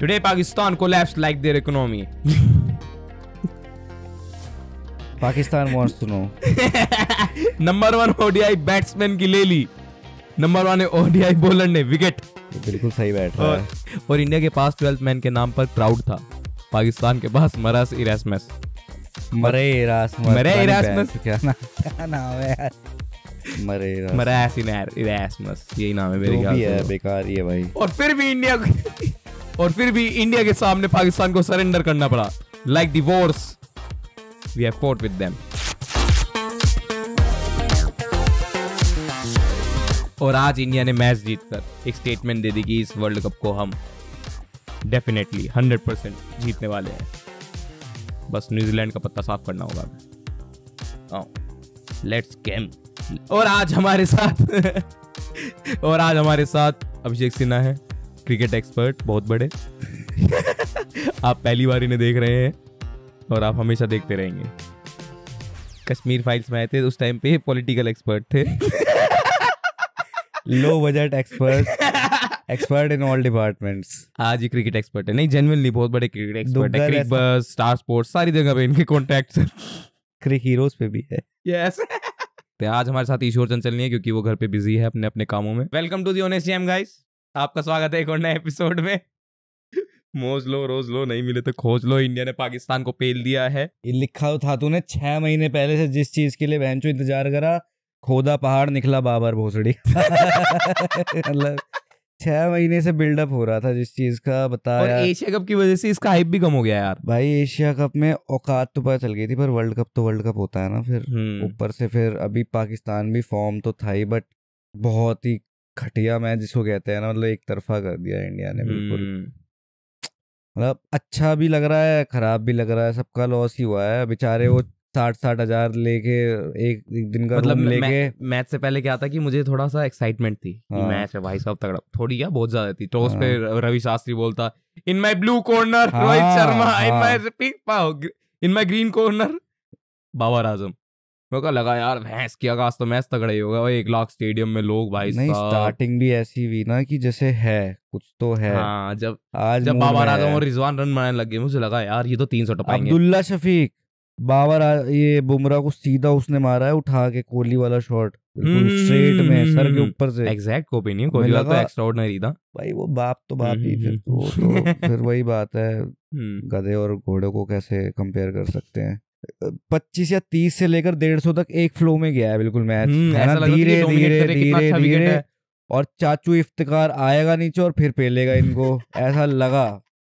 Today Pakistan को collapsed like their economy Pakistan wants to know number one ODI batsman की ले ली नंबर वन ओडीआई बॉलर ने wicket बिल्कुल सही बैट रहा है और इंडिया के पास ट्वेल्थ मैन के नाम पर प्राउड था पाकिस्तान के पास Marais Erasmus Marais Erasmus Marais Erasmus क्या नाम है यार मरे मरे इरासमस यही नाम है मेरे ख्याल से बेकार ये भाई और फिर भी इंडिया और फिर भी इंडिया के सामने पाकिस्तान को सरेंडर करना पड़ा like divorce we have fought with them और आज इंडिया ने मैच जीतकर एक स्टेटमेंट दे दी कि इस वर्ल्ड कप को हम डेफिनेटली हंड्रेड परसेंट जीतने वाले हैं बस न्यूजीलैंड का पत्ता साफ करना होगा लेट्स गेम और आज हमारे साथ और आज हमारे साथ अभिषेक सिन्हा है क्रिकेट एक्सपर्ट बहुत बड़े आप पहली बार इन्हें देख रहे हैं और आप हमेशा देखते रहेंगे कश्मीर फाइल्स में आए थे उस टाइम पे पॉलिटिकल एक्सपर्ट थे लो budget expert expert in all departments आज ही क्रिकेट एक्सपर्ट है नहीं जेनवनली बहुत बड़े क्रिकेट एक्सपर्ट है क्रिक बस स्टार स्पोर्ट्स सारी जगह पे इनके कॉन्टैक्ट्स क्रिक हीरोज पे भी है यस yes. तो आज हमारे साथ ईश्वर चंचल नहीं है क्योंकि वो घर पे बिजी है अपने अपने कामों में welcome to the honest guys आपका स्वागत है एक और नए एपिसोड में मोज लो रोज लो नहीं मिले तो खोज लो इंडिया ने पाकिस्तान को पेल दिया है ये लिखा था तूने छह महीने पहले से जिस चीज के लिए बहनचो इंतजार करा खोदा पहाड़ निकला बाबर भोसड़ी मतलब छह महीने से बिल्डअप हो रहा था जिस चीज का बताया और एशिया कप की वजह से इसका हाइप भी कम हो गया यार भाई एशिया कप में औकात तो पता चल गई थी पर वर्ल्ड कप तो वर्ल्ड कप होता है ना फिर हम्म। ऊपर से फिर अभी पाकिस्तान भी फॉर्म तो था ही बट बहुत ही घटिया मैच जिसको कहते हैं ना मतलब एक तरफा कर दिया इंडिया ने बिल्कुल हम्म। मतलब अच्छा भी लग रहा है खराब भी लग रहा है सबका लॉस ही हुआ है बेचारे वो साठ साठ हजार लेके एक, एक दिन का मतलब लेके मैच से पहले क्या था कि मुझे थोड़ा सा एक्साइटमेंट थी हाँ। मैच है भाई साहब तगड़ा थोड़ी क्या बहुत ज्यादा थी टॉस पे हाँ। रवि शास्त्री बोलता in my blue corner Rohit हाँ, शर्मा इन माई पिंक पाओ in my green corner Babar Azam मेरे को लगा यार भैंस की आकाश तो मैच तगड़ा ही होगा एक लाख स्टेडियम में लोग भाई नहीं स्टार्टिंग भी ऐसी हुई ना कि जैसे है कुछ तो है हाँ, जब आज जब बाबर आजम और रिजवान रन बनाने लग गए मुझे लगा यार ये तो तीन सौ टपाएंगे अब्दुल्ला शफीक बाबर ये बुमराह को सीधा उसने मारा है उठा के कोहली वाला शॉट स्ट्रेट में सर के हम्म, ऊपर से एग्जैक्ट कॉपी नहीं कोहली वाला तो एक्स्ट्राऑर्डिनरी था भाई वो बाप तो बाप ही फिर हम्म, तो-, हम्म। तो फिर वही बात है गधे और घोड़े को कैसे कंपेयर कर सकते हैं पच्चीस या तीस से लेकर डेढ़ सौ तक एक फ्लो में गया है बिल्कुल मैच हम्म, धीरे धीरे अच्छा धीरे धीरे और चाचू इफ्तकार आएगा नीचे और फिर पेलेगा इनको ऐसा लगा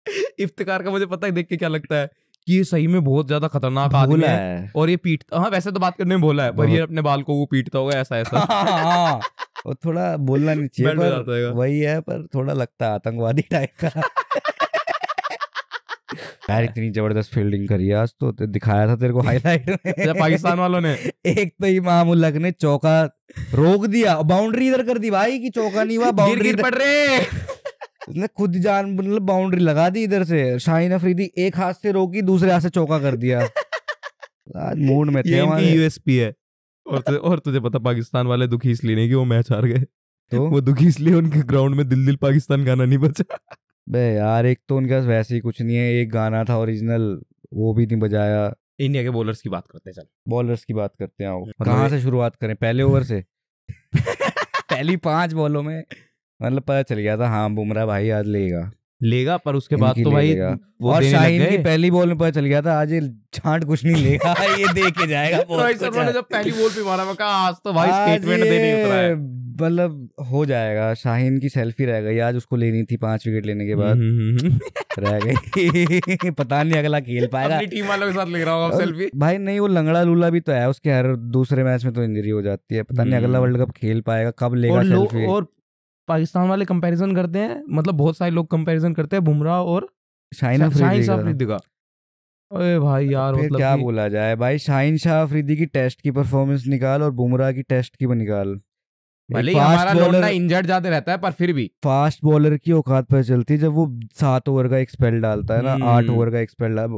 इफ्तकार का मुझे पता है देख के क्या लगता है कि ये सही में बहुत ज्यादा खतरनाक आदमी है।, है और ये पीटता हाँ वैसे तो बात करने में बोला है पर ये अपने बाल को वो पीटता होगा ऐसा ऐसा हाँ, हाँ, हाँ। और थोड़ा बोलना नहीं चाहिए वही है पर थोड़ा लगता है आतंकवादी टाइप का यार इतनी जबरदस्त फील्डिंग करी आज तो दिखाया था तेरे को हाईलाइट में पाकिस्तान वालों ने एक तो इमाम उलक ने चौका रोक दिया बाउंड्री इधर कर दी भाई की चौका नहीं हुआ बाउंड्री पड़ रहे उसने खुद जान मतलब बाउंड्री लगा दी इधर से शाहीन अफरीदी एक हाथ से रोकी दूसरे हाथ से चौका कर दिया आज मूड में थे यूएसपी है और तुझे, तो, और तुझे पता पाकिस्तान वाले दुखी इसलिए नहीं कि वो मैच हार गए तो वो दुखी इसलिए उनके ग्राउंड में दिल दिल पाकिस्तान गाना नहीं बचा बे यार एक तो उनके पास वैसे ही कुछ नहीं है एक गाना था ओरिजिनल वो भी नहीं बजाया इंडिया के बॉलर्स की बात करते हैं चल बॉलर्स की बात करते हैं मतलब कहाँ से शुरुआत करें पहले ओवर से पहली पांच बॉलों में मतलब पता चल गया था हाँ बुमराह भाई आज लेगा लेगा पर उसके बाद तो भाई वो और शाहीन की पहली बॉल में पता चल गया था आज ये छांट कुछ नहीं लेगा ये दे के जाएगा रोहित शर्मा ने जब पहली बॉल पे मारा कहा आज तो भाई स्टेटमेंट देने उतरा है मतलब हो जाएगा शाहीन की सेल्फी रह गई आज उसको लेनी थी पांच विकेट लेने के बाद रह गई पता नहीं अगला खेल पाएगा अपनी टीम वालों के साथ ले रहा होगा सेल्फी भाई नहीं वो लंगड़ा लूला भी तो है उसके हर दूसरे मैच में तो इंजरी हो जाती है पता नहीं हम्म। अगला वर्ल्ड कप खेल पाएगा कब लेगा और सेल्फी और पाकिस्तान वाले कंपैरिजन करते हैं मतलब बहुत सारे लोग कंपैरिजन करते हैं बुमराह और शाइन शाहिन अफरीदी का अरे भाई अच्छा, यार फिर मतलब क्या बोला जाए भाई शाइन शाह अफरीदी की टेस्ट की परफॉर्मेंस निकाल और बुमराह की टेस्ट की निकाल भले हमारा लौंडा इंजर्ड जाते रहता है पर फिर भी फास्ट बॉलर की औकात पर चलती है जब वो सात ओवर का एक स्पेल डालता है ना आठ ओवर हम्म। का एक स्पेल डाल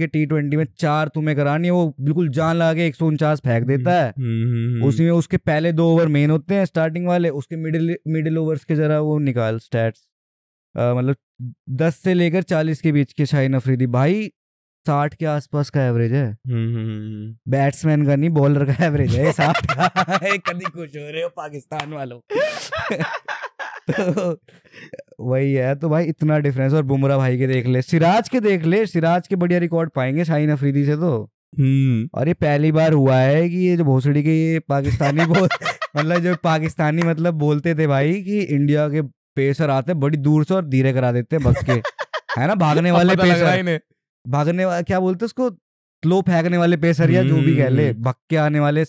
के टी ट्वेंटी में चार तुम्हें करानी है वो बिल्कुल जान लगा के एक सौ उनचास फेंक हम्म, देता है हम्म, हम्म, उसी में उसके पहले दो ओवर मेन होते हैं स्टार्टिंग वाले उसके मिडिल मिडिल ओवर्स के जरा वो निकाल स्टैट्स मतलब दस से लेकर चालीस के बीच के शाहीन अफरीदी भाई साठ के आसपास का एवरेज है बैट्समैन का नहीं बॉलर का एवरेज है साठ का कभी खुश हो रहे हो पाकिस्तान वालों तो वही है तो भाई इतना डिफरेंस और बुमराह भाई के देख ले सिराज के देख ले सिराज के बढ़िया रिकॉर्ड पाएंगे शाहीन अफरीदी से तो हम्म। और ये पहली बार हुआ है कि ये जो भोसड़ी के ये पाकिस्तानी बोल मतलब जो पाकिस्तानी मतलब बोलते थे भाई कि इंडिया के पेसर आते बड़ी दूर से और धीरे करा देते बस के है ना भागने वाले पेसर भागने वाले क्या बोलते उसको लो फेंकने वाले पेसर या जो भी कह ले हम्म। भक्के आने वाले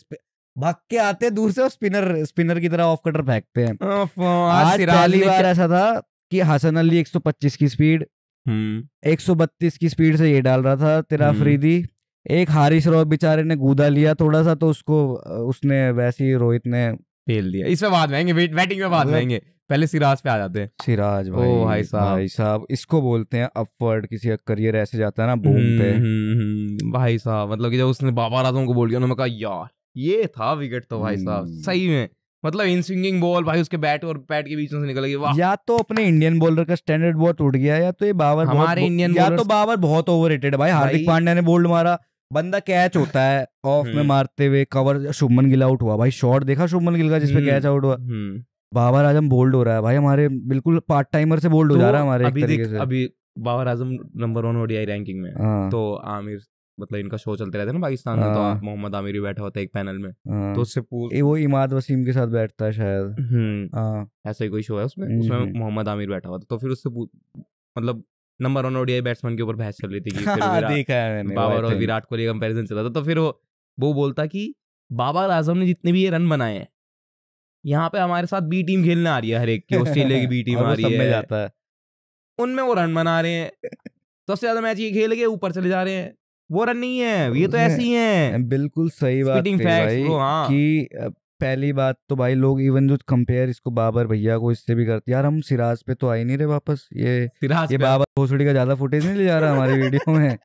भक्के आते दूर से और स्पिनर स्पिनर की तरह ऑफ कटर फेंकते हैं आज पहली बार ऐसा था कि हसन अली 125 की स्पीड हम्म। एक सौ बत्तीस की स्पीड से ये डाल रहा था तेरा हम्म। फ्रीदी एक हारिस रॉफ बेचारे ने गूदा लिया थोड़ा सा तो उसको उसने वैसे ही रोहित ने फेल दिया इस पे बात रहेंगे बैटिंग पे बात मतलब रहेंगे पहले सिराज पे आ जाते हैं सिराज भाई ओ भाई साहब भाई साहब इसको बोलते हैं अपवर्ड किसी का करियर ऐसे जाता है ना बूम हम्म, पे भाई साहब मतलब कि जब उसने बाबा राजों को बोल दिया उन्होंने कहा यार ये था विकेट तो भाई साहब सही में मतलब इन स्विंगिंग बॉल भाई उसके बैट और पैड के बीच से निकल गई या तो अपने इंडियन बॉलर का स्टैंडर्ड बहुत उठ गया या तो ये बाबर हमारे इंडियन या तो बाबर बहुत ओवर रेटेड भाई हार्दिक पांड्या ने बोल्ड मारा बंदा कैच होता है ऑफ में हम्म। मारते हुए कवर शुभमन गिल आउट हुआ भाई शॉट देखा शुभमन गिल का जिसपे कैच आउट हुआ हम्म, हम्म। बाबर आजम बोल्ड हो रहा है भाई हमारे बिल्कुल पार्ट टाइमर से बोल्ड हो तो जा रहा है हमारे अभी Babar Azam number one ODI ranking में हाँ। तो आमिर मतलब इनका शो चलते रहते हैं ना पाकिस्तान में तो हाँ। मोहम्मद आमिर भी बैठा होता है एक पैनल में हाँ। तो उससे पूछ वो इमाद वसीम के साथ बैठता है शायद हम्म। हाँ। ऐसा ही कोई शो है उसमें हम्म, उसमें हम्म। मोहम्मद आमिर बैठा हुआ था तो फिर उससे मतलब नंबर वन ओडीआई बैट्समैन के ऊपर बहस चल रही थी कि देखा है मैंने बाबर और विराट कोहली का कंपैरिजन चला था तो फिर वो वो बोलता कि बाबर आजम ने जितने भी ये रन बनाए हैं यहाँ पे हमारे साथ बी टीम खेलने आ रही है हर एक की ऑस्ट्रेलिया की बी टीम आ रही है जाता है उनमें वो रन बना रहे हैं सबसे ज्यादा मैच ये खेल के ऊपर चले जा रहे हैं वो रन नहीं है ये तो ऐसी है बिल्कुल सही बात भाई हाँ। कि पहली बात तो भाई लोग इवन जो कंपेयर इसको बाबर भैया को इससे भी करते यार हम सिराज पे तो आ ही नहीं रहे वापस ये सिराज ये बाबर भोसड़ी का ज्यादा फुटेज नहीं ले जा रहा हमारी वीडियो में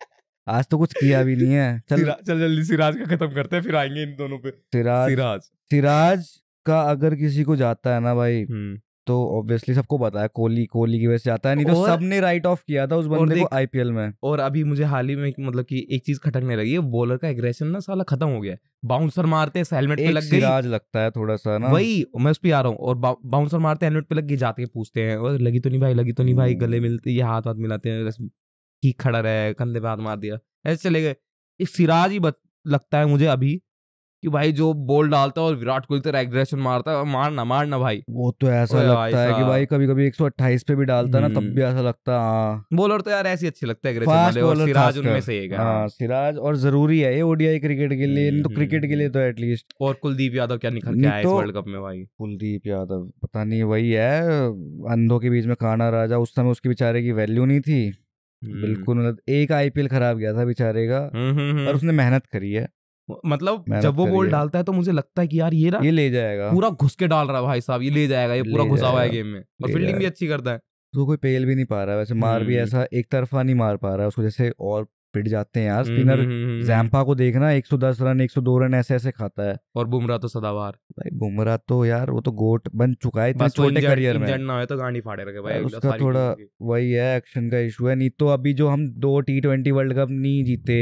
आज तो कुछ किया भी नहीं है चल चल जल्दी सिराज का खत्म करते हैं फिर आएंगे इन दोनों पे सिराज सिराज सिराज का अगर किसी को जाता है ना भाई हम्म। तो ऑब्वियसली सबको पता है कोहली कोहली की वजह से आता है नहीं तो सबने राइट ऑफ किया था उस बंदे को आईपीएल में और अभी मुझे हाल ही में मतलब कि एक चीज खटकने लगी है बॉलर का एग्रेशन ना साला खत्म हो गया बाउंसर मारते हैं हेलमेट पे लग गई आज लगता है थोड़ा सा ना वही मैं उस पर आ रहा हूँ और बा, बाउंसर मारते हेलमेट पे लग गई जाते पूछते हैं और लगी तो नहीं भाई लगी तो नहीं भाई गले हम्म। मिलते ये हाथ हाथ मिलाते हैं ठीक खड़ा रहे कंधे पे हाथ मार दिया ऐसे चले गए एक सिराज ही लगता है मुझे अभी कि भाई जो बॉल डालता है और विराट कोहली तरह तो एग्रेशन मारता है मारना मारना भाई वो तो ऐसा लगता है कि भाई कभी कभी 128 पे भी डालता है ना तब हम्म। भी ऐसा लगता है बॉलर हाँ। तो यार ऐसे अच्छे लगता है एग्रेशन वाले और सिराज उनमें से एक है हाँ, हाँ। सिराज और जरूरी है ये ओडीआई क्रिकेट तो के लिए तो क्रिकेट के लिए तो एटलीस्ट और कुलदीप यादव क्या निकल के आया इस वर्ल्ड तो कप में भाई कुलदीप यादव पता नहीं वही है अंधों के बीच में खाना राजा उस समय उसके बेचारे की वैल्यू नहीं थी हम्म। बिल्कुल मतलब एक आईपीएल खराब गया था बेचारे का हम्म, और उसने मेहनत करी है मतलब जब वो बोल डालता है तो मुझे लगता है कि यार ये ना ये ले जाएगा पूरा घुस के डाल रहा है भाई साहब ये ले जाएगा ये पूरा घुसा हुआ है गेम में और फील्डिंग भी अच्छी करता है तो कोई पेल भी नहीं पा रहा है वैसे मार भी हम्म। ऐसा एक तरफा नहीं मार पा रहा है उसको जैसे और पिट जाते हैं यार हम्म, स्पिनर हम्म, हम्म, जैम्पा को देखना 110 रन 102 रन ऐसे ऐसे खाता है और बुमराह तो सदाबहार भाई बुमराह तो यार वो तो गोट बन चुका है इतने छोटे करियर में ना हो तो गांडी फाड़े रखे भाई उसका थोड़ा वही है एक्शन का इशू है नहीं तो अभी जो हम दो टी ट्वेंटी वर्ल्ड कप नहीं जीते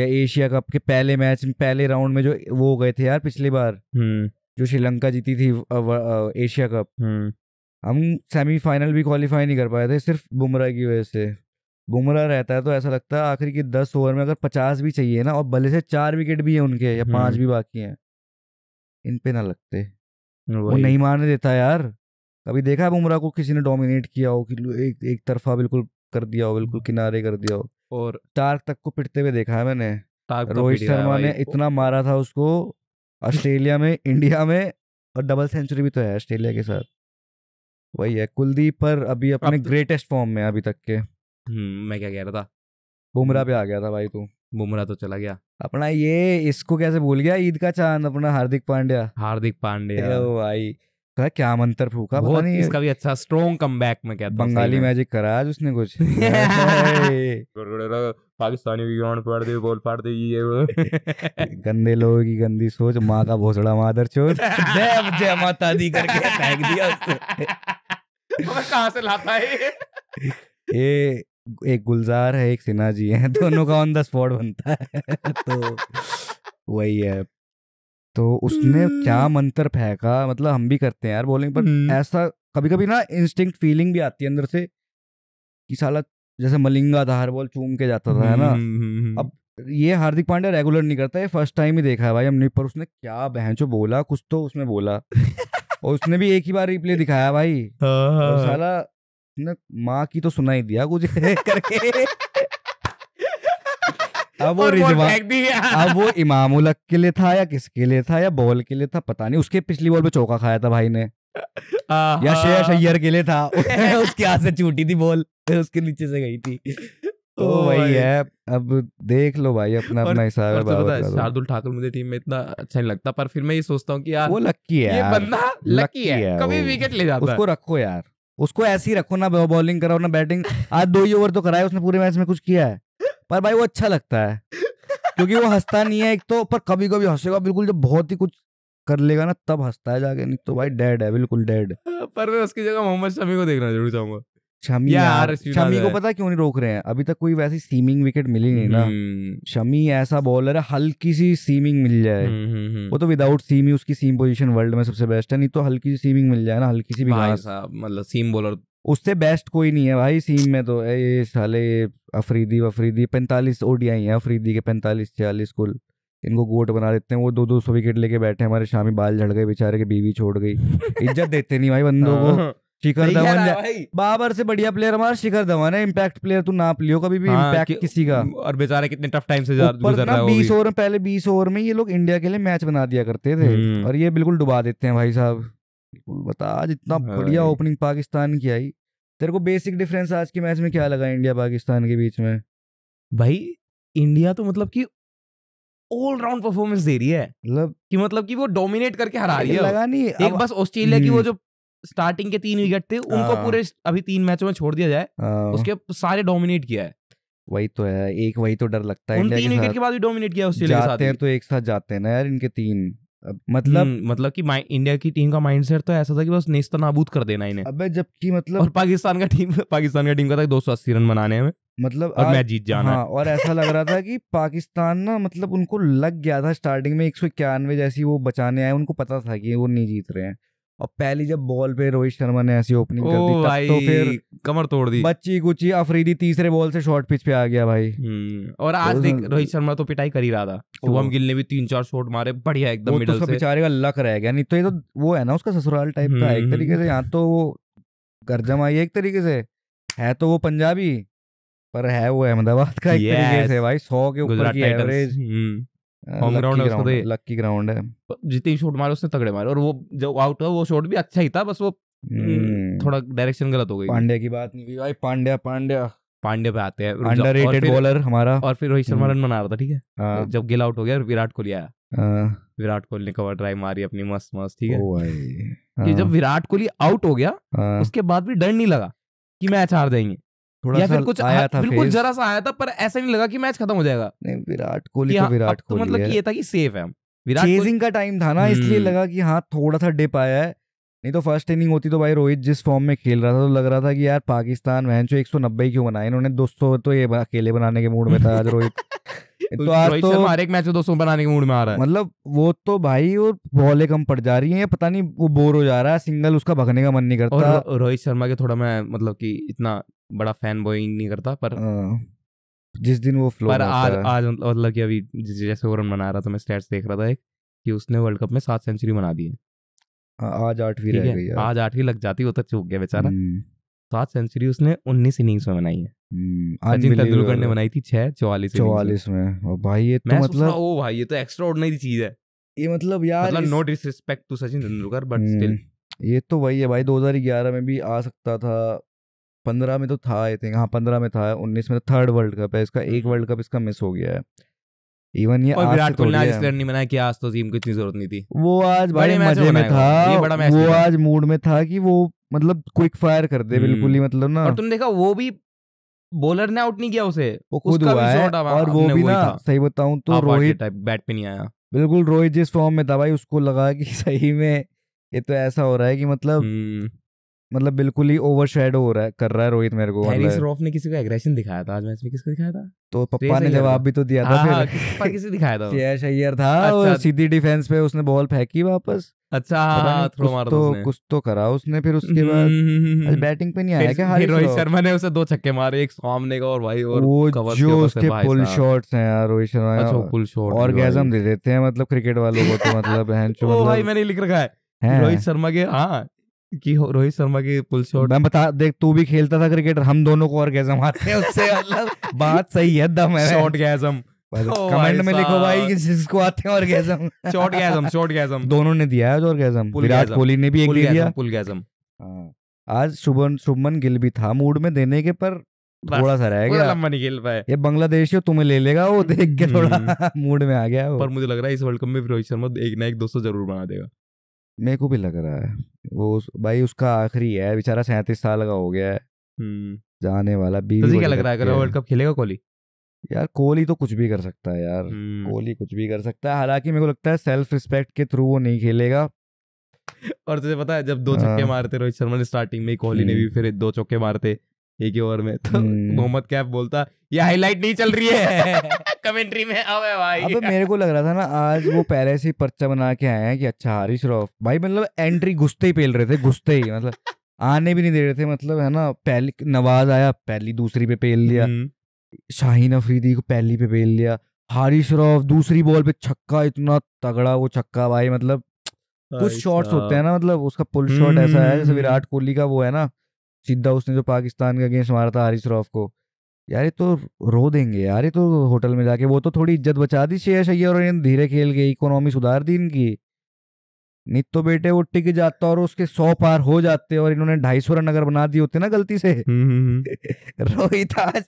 या एशिया कप के पहले मैच पहले राउंड में जो वो गए थे यार पिछली बार जो श्रीलंका जीती थी एशिया कप हम सेमीफाइनल भी क्वालिफाई नहीं कर पाए थे सिर्फ बुमराह की वजह से बुमरा रहता है तो ऐसा लगता है आखिर की दस ओवर में अगर पचास भी चाहिए ना और भले से चार विकेट भी है उनके या पांच हम्म। भी बाकी हैं इन पे ना लगते वो नहीं मारने देता यार कभी देखा है बुमराह को किसी ने डोमिनेट किया हो कि एक एक तरफा बिल्कुल कर दिया हो बिल्कुल हम्म। किनारे कर दिया हो और टार्क तक को पिटते हुए देखा है मैंने तो रोहित शर्मा ने इतना मारा था उसको ऑस्ट्रेलिया में इंडिया में और डबल सेंचुरी भी तो है ऑस्ट्रेलिया के साथ वही है कुलदीप पर अभी अपने ग्रेटेस्ट फॉर्म में अभी तक के हम्म, मैं क्या कह रहा था बुमराह हम्म। पे आ गया था भाई तू बुमराह तो चला गया अपना ये इसको कैसे भूल गया ईद का चांद अपना हार्दिक पांड्या हार्दिक पांड्या भाई कहा क्या मंत्र फूका बहुत नहीं इसका भी अच्छा स्ट्रॉन्ग कम बैक में कहता बंगाली मैजिक करा आज उसने कुछ पाकिस्तानी ग्राउंड फाड़ दे बॉल फाड़ दे ये गंदे लोगों की गंदी सोच माँ का भोसड़ा मादर चोर जय जय माता दी करके फेंक दिया उसको कहाँ से लाता है ये एक गुलजार है एक सिन्हा जी है दोनों का ऑन द स्पॉट बनता है तो वही है तो उसने क्या हम्म। मंत्र फेंका मतलब हम भी करते हैं यार बोलिंग पर हम्म। ऐसा कभी कभी ना इंस्टिंग फीलिंग भी आती है अंदर से कि साला जैसे मलिंगा था हर बॉल चूम के जाता था है ना हम्म, अब ये हार्दिक पांड्या रेगुलर नहीं करता ये फर्स्ट टाइम ही देखा है भाई हमने पर उसने क्या बहनचो बोला कुछ तो उसने बोला और उसने भी एक ही बार रिप्ले दिखाया भाई हाँ, हाँ। साला माँ की तो सुना ही दिया कुछ करके अब वो रिजवान अब वो उलक के लिए था या किसके लिए था या बॉल के लिए था पता नहीं उसके पिछली बॉल पे चौका खाया था भाई ने या शेयर शैयर के लिए था उसके हाथ से छूटी थी बॉल उसके नीचे से गई थी तो वही है अब देख लो भाई अपना अपना हिसाब है शार्दुल ठाकुर मुझे टीम में इतना अच्छा नहीं लगता पर फिर मैं ये सोचता हूँ कि यार वो लक्की है ये बंदा लक्की है कभी विकेट ले जाता उसको रखो यार उसको ऐसे ही रखो ना बॉलिंग कराओ ना बैटिंग आज दो ही ओवर तो कराया उसने पूरे मैच में कुछ किया है पर भाई वो अच्छा लगता है क्योंकि वो हंसता नहीं है एक तो पर कभी कभी हंसेगा बिल्कुल जब बहुत ही कुछ कर लेगा ना तब हंसता है जाके नहीं तो भाई डेड है बिल्कुल डेड पर मैं उसकी जगह मोहम्मद शमी को देखना जरूर चाहूंगा शमी यार, शमी को पता क्यों नहीं रोक रहे हैं अभी तक कोई वैसी सीमिंग विकेट मिली नहीं ना हम्म। शमी ऐसा बॉलर है हल्की सी सीमिंग मिल जाए हम्म, हम्म, वो तो विदाउट सीम ही उसकी सीम पोजीशन वर्ल्ड में सबसे बेस्ट है नहीं तो हल्की सी सीमिंग मिल जाए ना हल्की सी भी मतलब सीम बॉलर उससे बेस्ट कोई नहीं है भाई सीम में तो ये साले अफरीदी वफरीदी पैंतालीस ओडिया हैं अफरीदी के पैंतालीस छियालीस कुल इनको गोट बना देते हैं वो दो दो सौ विकेट लेके बैठे हमारे शामी बाल झड़ गए बेचारे के बीवी छोड़ गई इज्जत देते नहीं भाई बंदों को हाँ। शिखर धवन बाबर से बढ़िया प्लेयर हमारा शिखर धवन है इम्पैक्ट प्लेयर तू नाप लियो कभी भी हाँ, इम्पैक्ट कि, किसी का और बेचारा कितने टफ टाइम से बीस ओवर पहले बीस ओवर में ये लोग इंडिया के लिए मैच बना दिया करते थे हम्म। और ये बिल्कुल डुबा देते हैं भाई साहब बिल्कुल बता आज इतना हाँ बढ़िया ओपनिंग पाकिस्तान की आई तेरे को बेसिक डिफरेंस आज के मैच में क्या लगा इंडिया पाकिस्तान के बीच में भाई इंडिया तो मतलब कि ऑलराउंड परफॉर्मेंस दे रही है मतलब कि मतलब कि वो डोमिनेट करके हरा रही है लगा नहीं एक बस ऑस्ट्रेलिया की हम्म। वो जो स्टार्टिंग के तीन विकेट थे उनको हाँ। पूरे अभी तीन मैचों में छोड़ दिया जाए हाँ। उसके सारे डोमिनेट किया है वही तो है एक वही तो डर लगता है तीन विकेट के बाद भी डोमिनेट किया ऑस्ट्रेलिया के साथ हैं तो एक साथ जाते हैं ना यार इनके तीन मतलब हम्म, मतलब कि इंडिया की टीम का माइंडसेट तो ऐसा था कि बस नेस्त नाबूद कर देना इन्हें अबे जबकि मतलब और पाकिस्तान का टीम पाकिस्तान का टीम का था दो 280 रन बनाने में मतलब और मैच जीत जाना हाँ, और ऐसा लग रहा था कि पाकिस्तान ना मतलब उनको लग गया था स्टार्टिंग में एक सौ इक्यानवे जैसी वो बचाने आए उनको पता था कि वो नहीं जीत रहे हैं और पहली जब बॉल पे रोहित शर्मा ने ऐसी ओपनिंग कर दी तो भाई, तो फिर कमर तोड़ दी बच्ची कुची अफरीदी तीसरे बॉल से शॉर्ट पिच पे आ गया भाई हम्म, और आज तो देख रोहित शर्मा तो पिटाई कर ही रहा था शुभम गिल ने भी तीन चार शॉट मारे बढ़िया एकदम मिडल तो से बेचारे का लक रह गया नहीं तो ये तो वो है ना उसका ससुराल टाइप का एक हम्म। तरीके से यहाँ तो वो गर्जम आई एक तरीके से है तो वो पंजाबी पर है वो अहमदाबाद का एक तरीके से भाई सौ के ऊपर की एवरेज होम ग्राउंड है तो जितने शॉट मारे उसने तगड़े मारे और वो जो आउट हुआ वो शॉट भी अच्छा ही था बस वो हम्म। थोड़ा डायरेक्शन गलत हो गई पांड्या की बात नहीं हुई भाई पांड्या पांड्या पांडे पे आते हैं अंडररेटेड बॉलर हमारा और फिर रोहित शर्मा हम्म। रन बना रहा था ठीक है हाँ। जब गिल आउट हो गया विराट कोहली आया हाँ। विराट कोहली ने कवर ड्राइव मारी अपनी मस्त मस्त ठीक है कि जब हाँ। विराट कोहली आउट हो गया उसके बाद भी डर नहीं लगा कि मैच हार जाएंगे या फिर कुछ आया था बिल्कुल जरा सा आया था पर ऐसा नहीं लगा कि मैच खत्म हो जाएगा नहीं विराट कोहली तो विराट तो कोहली मतलब कि ये था कि सेफ है विराट चेजिंग का टाइम था ना इसलिए हम्म। लगा कि हाँ थोड़ा सा डिप आया है नहीं तो फर्स्ट इनिंग होती तो भाई रोहित जिस फॉर्म में खेल रहा था तो लग रहा था कि यार पाकिस्तान वहन तो एक सौ नब्बे क्यों बनाए इन्होंने दो सौ तो ये अकेले बनाने के मूड में था आज रोहित तो आज तो हर एक मैच में दो सौ बनाने के मूड में आ रहा है मतलब वो तो भाई और बॉलें कम पड़ जा रही है पता नहीं वो बोर हो जा रहा है सिंगल उसका भगने का मन नहीं करता रोहित शर्मा के थोड़ा मैं मतलब कि इतना बड़ा फैन बॉइंग नहीं करता पर हाँ। जिस दिन वो फ्लो पर आज आज मतलब कि अभी जैसे वो रन बना रहा था मैं स्टैट्स देख रहा था एक कि उसने वर्ल्ड कप में सात सेंचुरी बना दी है हाँ, आज आठवीं रह गई है आज आठवीं लग जाती वो तो चूक गया बेचारा हम्म। सात सेंचुरी उसने उन्नीस इनिंग्स में बनाई है सचिन हम्म, तेंदुलकर ने बनाई थी छह चौवालीस चौवालीस में और भाई ये तो मतलब ओ भाई ये तो एक्स्ट्रा ऑर्डनरी चीज है ये मतलब यार मतलब no disrespect to Sachin Tendulkar but still hmm, ये तो वही है भाई 2011 में भी आ सकता था पंद्रह में तो था आई थिंक हाँ पंद्रह में था उन्नीस में थर्ड वर्ल्ड कप है इसका एक वर्ल्ड हम्म। कप इसका मिस हो गया है इवन ये और विराट तो कोहली आज इसलिए नहीं बनाया कि आज तो टीम को इतनी जरूरत नहीं थी वो आज बड़े मजे में था ये बड़ा मैच वो आज मूड में था कि वो मतलब क्विक फायर कर दे बिल्कुल हम्म। ही मतलब ना और तुम देखा वो भी बॉलर ने आउट नहीं किया उसे वो खुद हुआ है और वो भी ना सही बताऊं तो हाँ, रोहित बैट पे नहीं आया बिल्कुल रोहित जिस फॉर्म में था भाई उसको लगा कि सही में ये तो ऐसा हो रहा है कि मतलब हम्म। मतलब बिल्कुल ही ओवर शेडो हो रहा है कर रहा है रोहित मेरे को हैरिस मतलब। रॉफ ने किसी को एग्रेशन दिखाया था आज मैच में किसको दिखाया था तो, तो पप्पा ने जवाब भी तो दिया था हाँ, फिर हाँ, पप्पा किसे दिखाया था श्रेयस अय्यर था और अच्छा, अच्छा। सीधी डिफेंस पे उसने बॉल फेंकी वापस अच्छा हाँ थ्रो हाँ, मारा तो कुछ तो करा उसने फिर उसके हम्म, बाद बैटिंग हम्म, हम्म, पे नहीं आया क्या रोहित शर्मा ने उसे दो छक्के मारे एक सामने का और भाई और वो जो उसके पुल शॉट्स हैं यार रोहित शर्मा अच्छा पुल शॉट गैजम दे देते हैं मतलब क्रिकेट वालों को तो मतलब भाई मतलब मैंने लिख रखा है रोहित शर्मा के हाँ कि रोहित शर्मा की पुल शॉट मैं बता देख तू भी खेलता था क्रिकेटर हम दोनों को ऑर्गेजम आते हैं उससे मतलब बात सही है दम है शॉट गैजम कमेंट में लिखो भाई कि जिसको आते हैं ऑर्गेजम शॉट गैजम शॉट गैजम दोनों ने दिया है ऑर्गेजम विराट कोहली ने भी एक दिया पुल गैजम हाँ। आज शुभन शुभमन गिल भी था मूड में देने के पर थोड़ा सा रह गया खेल पाए ये बांग्लादेश तुम्हें ले लेगा वो देख के हम्म। थोड़ा मूड में आ गया पर मुझे लग रहा है इस वर्ल्ड कप में रोहित शर्मा एक ना एक दोस्तों तो जरूर बना देगा मेरे को भी लग रहा है वो भाई उसका आखिरी है बेचारा सैंतीस साल का हो गया है हम्म। जाने वाला बीवी तो क्या लग रहा है अगर वर्ल्ड कप खेलेगा कोहली यार कोहली तो कुछ भी कर सकता है यार हम्म। कोहली कुछ भी कर सकता है हालांकि मेरे को लगता है सेल्फ रिस्पेक्ट के थ्रू वो नहीं खेलेगा और तुझे पता है जब दो हाँ। चौके मारते रोहित शर्मा ने स्टार्टिंग में कोहली ने भी हम्म। फिर दो चौके मारते एक ही ओवर में तो हम्म। मोहम्मद कैफ बोलता ये हाईलाइट नहीं चल रही है कमेंट्री में अबे भाई अबे मेरे को लग रहा था ना आज वो पहले से पर्चा बना के आए हैं कि अच्छा हारिश रॉफ भाई मतलब एंट्री घुसते ही पेल रहे थे घुसते ही मतलब आने भी नहीं दे रहे थे मतलब है ना पहली नवाज आया पहली दूसरी पे पेल लिया हम्म। शाहीन अफरीदी को पहली पे पेल लिया हारिश रॉफ दूसरी बॉल पे छक्का इतना तगड़ा वो छक्का भाई मतलब कुछ शॉट्स होते हैं ना मतलब उसका पुल शॉट हम्म। ऐसा है जैसे विराट कोहली का वो है ना सीधा उसने जो पाकिस्तान का अगेंस्ट मारा था हारिस रॉफ को यार ये तो रो देंगे यार ये तो होटल में जाके वो तो थोड़ी इज्जत बचा दी शेयर अय्यर और इन धीरे खेल के इकोनॉमी सुधार दी इनकी नहीं तो बेटे वो टिक जाता और उसके सौ पार हो जाते और इन्होंने ढाई सौ रन अगर बना दिए होते ना गलती से हम्म, हम्म, हम्म। रोहित आज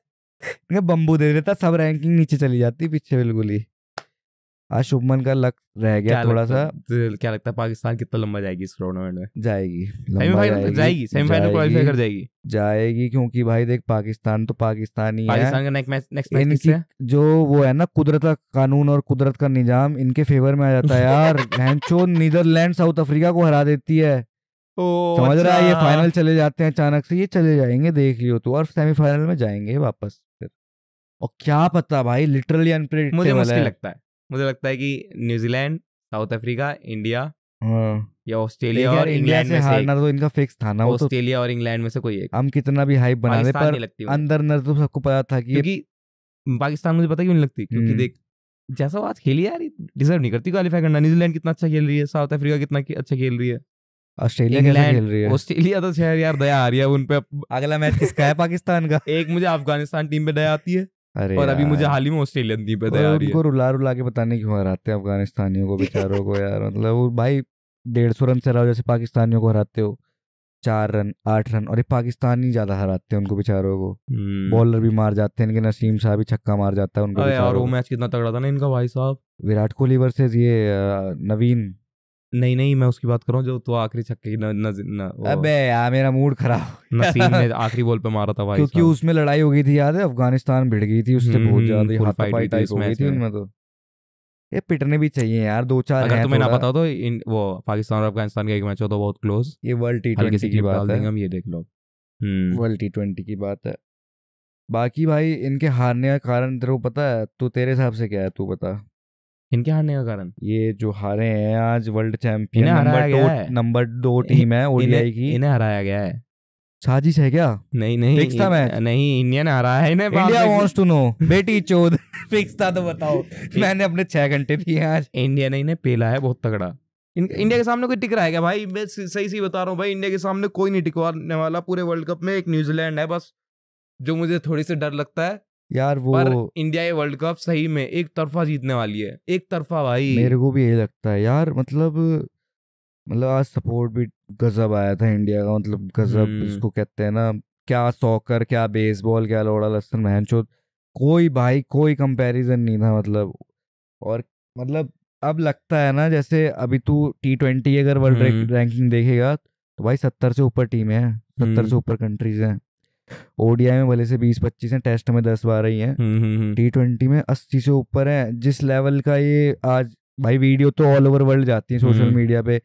बम्बू दे देता सब रैंकिंग नीचे चली जाती पीछे बिल्कुल ही आज शुभमन का लक रह गया थोड़ा सा क्या लगता है पाकिस्तान कितना लंबा जाएगी इस टूर्नामेंट में जाएगी जाएगी सेमीफाइनल क्वालिफाई कर जाएगी जाएगी क्योंकि भाई देख पाकिस्तान तो पाकिस्तान ही पाकिस्तान का नेक्स्ट मैच नेक्स्ट मैच इनकी जो वो है ना कुदरत का कानून और कुदरत का निजाम इनके फेवर में आ जाता है यार नीदरलैंड साउथ अफ्रीका को हरा देती है समझ रहा है ये फाइनल अच्छा। चले जाते हैं अचानक से ये चले जाएंगे देख लियो तो और सेमीफाइनल में जाएंगे वापस फिर और क्या पता भाई लिटरली अनप्रेडिक्टेबल है लगता है मुझे लगता है कि न्यूजीलैंड साउथ अफ्रीका इंडिया हाँ। या ऑस्ट्रेलिया और इंग्लैंड में हारना तो इनका फिक्स था ना तो ऑस्ट्रेलिया और इंग्लैंड में से कोई एक हम कितना भी हाइप बना ले पर अंदर अंदर तो सबको पता था कि क्योंकि पाकिस्तान मुझे पता क्यों नहीं लगती क्योंकि हम्म। देख जैसा वो आज खेली यार डिजर्व नहीं करती क्वालिफाई करना न्यूजीलैंड कितना अच्छा खेल रही है साउथ अफ्रीका कितना अच्छा खेल रही है ऑस्ट्रेलिया खेल रही है ऑस्ट्रेलिया तो शहर यार दया आ रही है उन पे अगला मैच किसका है पाकिस्तान का एक मुझे अफगानिस्तान टीम पे दया आती है अरे और अभी मुझे हाल ही में ऑस्ट्रेलियन नहीं पता यार उनको रुला रुला के पता नहीं क्यों हराते हैं अफगानिस्तानियों को बेचारों को यार मतलब वो भाई डेढ़ सौ रन से हराओ जैसे पाकिस्तानियों को हराते हो चार रन आठ रन और ये पाकिस्तान ही ज्यादा हराते हैं उनको बेचारों को हम्म। बॉलर भी मार जाते हैं इनके नसीम साहब भी छक्का मार जाता है उनको यार वो मैच कितना तगड़ा था ना इनका भाई साहब विराट कोहली वर्सेज ये नवीन नहीं नहीं मैं उसकी बात कर रहा हूँ जो तो आखिरी छक्के न, न, न, अबे यार मेरा मूड खराब नसीम ने आखिरी बॉल पे मारा था भाई क्योंकि उसमें लड़ाई हो गई थी याद है अफगानिस्तान भिड़ गई थी उससे बहुत हम्म, ज्यादा हाथापाई टाइप हो गई थी उनमें तो ये पिटने भी चाहिए यार दो चार अगर तुम्हें ना पता तो इन वो पाकिस्तान और अफगानिस्तान का एक मैच होता तो बहुत क्लोज ये वर्ल्ड टी ट्वेंटी की बात है हम ये देख लो वर्ल्ड टी ट्वेंटी की बात है बाकी भाई इनके हारने का कारण तेरे को पता है तो तेरे हिसाब से क्या है तू बता इनके हारने का कारण ये जो हारे हैं आज वर्ल्ड चैंपियन नंबर दो नंबर दो टीम है ओडीआई की इन्हें हराया गया है साजिश है क्या नहीं नहीं फिक्स था मैच नहीं इंडियन आ रहा है इन्हें इंडिया वांट्स टू नो बेटी चोद फिक्स था तो बताओ मैंने अपने छह घंटे दिए आज इंडिया ने इन्हें पेला है बहुत तगड़ा हम्म। इंडिया के सामने कोई टिक रहा है क्या भाई मैं सही सही बता रहा हूँ भाई इंडिया के सामने कोई नहीं टिकवाने वाला पूरे वर्ल्ड कप में एक न्यूजीलैंड है बस जो मुझे थोड़ी सी डर लगता है यार वो पर इंडिया ये वर्ल्ड कप सही में एक तरफा जीतने वाली है एक तरफा भाई मेरे को भी यही लगता है यार मतलब मतलब आज सपोर्ट भी गजब आया था इंडिया का मतलब गजब इसको हम्म। कहते हैं ना क्या सॉकर क्या बेसबॉल क्या लोड़ा लसन महन कोई भाई कोई कंपैरिजन नहीं था मतलब और मतलब अब लगता है ना जैसे अभी तू टी ट्वेंटी अगर वर्ल्ड हम्म। रैंकिंग देखेगा तो भाई सत्तर से ऊपर टीमें हैं सत्तर से हम्म। ऊपर कंट्रीज हैं ओडीआई में भले से बीस पच्चीस है टेस्ट में दस बारह ही है टी ट्वेंटी में अस्सी से ऊपर है जिस लेवल का ये आज भाई वीडियो तो ऑल ओवर वर्ल्ड जाती है सोशल मीडिया पे